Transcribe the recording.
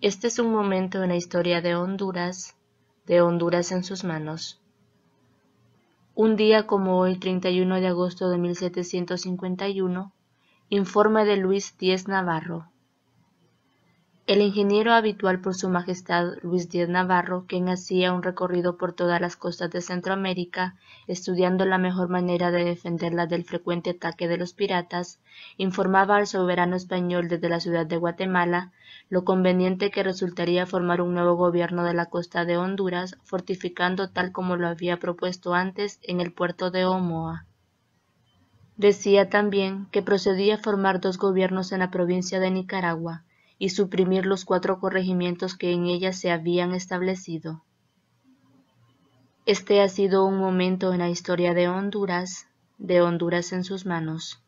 Este es un momento en la historia de Honduras, de Honduras en sus manos. Un día como hoy, 31 de agosto de 1751, informe de Luis Díez Navarro, el ingeniero habitual por su majestad Luis Díaz Navarro, quien hacía un recorrido por todas las costas de Centroamérica, estudiando la mejor manera de defenderla del frecuente ataque de los piratas, informaba al soberano español desde la ciudad de Guatemala lo conveniente que resultaría formar un nuevo gobierno de la costa de Honduras, fortificando tal como lo había propuesto antes en el puerto de Omoa. Decía también que procedía a formar dos gobiernos en la provincia de Nicaragua, y suprimir los cuatro corregimientos que en ella se habían establecido. Este ha sido un momento en la historia de Honduras, de Honduras en sus manos.